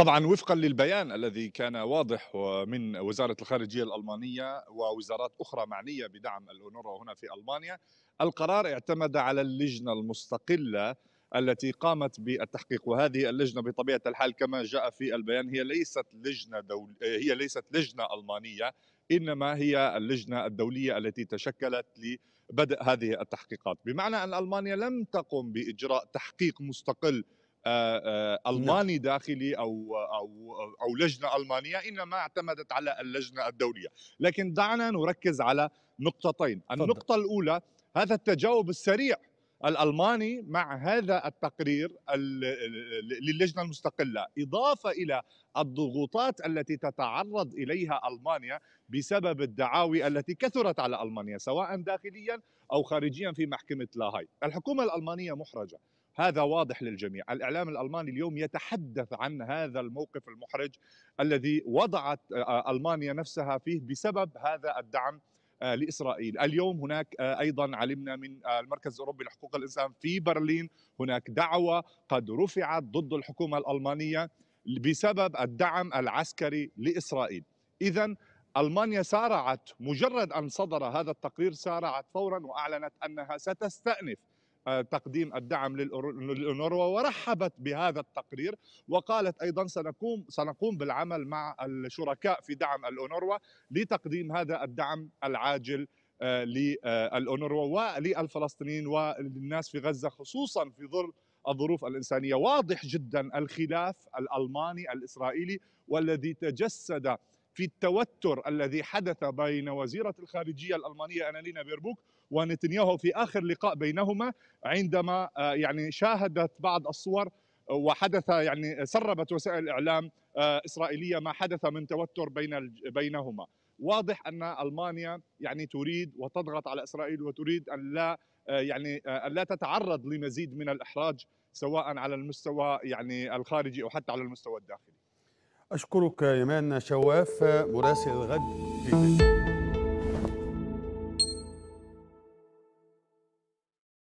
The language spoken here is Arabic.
طبعا وفقا للبيان الذي كان واضح من وزاره الخارجيه الالمانيه ووزارات اخرى معنيه بدعم الاونروا هنا في المانيا القرار اعتمد على اللجنه المستقله التي قامت بالتحقيق وهذه اللجنه بطبيعه الحال كما جاء في البيان هي ليست لجنه دول هي ليست لجنه المانيه انما هي اللجنه الدوليه التي تشكلت لبدء هذه التحقيقات بمعنى ان المانيا لم تقم باجراء تحقيق مستقل آه، آه، نعم. الماني داخلي او او او لجنه المانيه انما اعتمدت على اللجنه الدوليه، لكن دعنا نركز على نقطتين، النقطه الاولى هذا التجاوب السريع الالماني مع هذا التقرير للجنه المستقله، اضافه الى الضغوطات التي تتعرض اليها المانيا بسبب الدعاوي التي كثرت على المانيا سواء داخليا او خارجيا في محكمه لاهاي، الحكومه الالمانيه محرجه هذا واضح للجميع الإعلام الألماني اليوم يتحدث عن هذا الموقف المحرج الذي وضعت آه، آه، ألمانيا نفسها فيه بسبب هذا الدعم آه، لاسرائيل، اليوم هناك ايضا علمنا من المركز الاوروبي لحقوق الانسان في برلين هناك دعوه قد رفعت ضد الحكومه الالمانيه بسبب الدعم العسكري لاسرائيل. اذا المانيا سارعت مجرد ان صدر هذا التقرير سارعت فورا واعلنت انها ستستانف آه، تقديم الدعم للأونروا ورحبت بهذا التقرير وقالت أيضا سنقوم, سنقوم بالعمل مع الشركاء في دعم الأونروا لتقديم هذا الدعم العاجل آه، للأونروا وللفلسطينيين وللناس في غزة خصوصا في ظل الظروف الإنسانية واضح جدا الخلاف الألماني الإسرائيلي والذي تجسد في التوتر الذي حدث بين وزيرة الخارجية الألمانية أنالينا بيربوك ونتنياهو في آخر لقاء بينهما عندما آه، يعني شاهدت بعض الصور آه، وحدث يعني سربت وسائل الإعلام آه، إسرائيلية ما حدث من توتر بين بينهما واضح أن ألمانيا يعني تريد وتضغط على إسرائيل وتريد أن لا يعني أن لا تتعرض لمزيد من الإحراج سواء على المستوى يعني الخارجي أو حتى على المستوى الداخلي أشكرك يمان شواف مراسل الغد في بيت.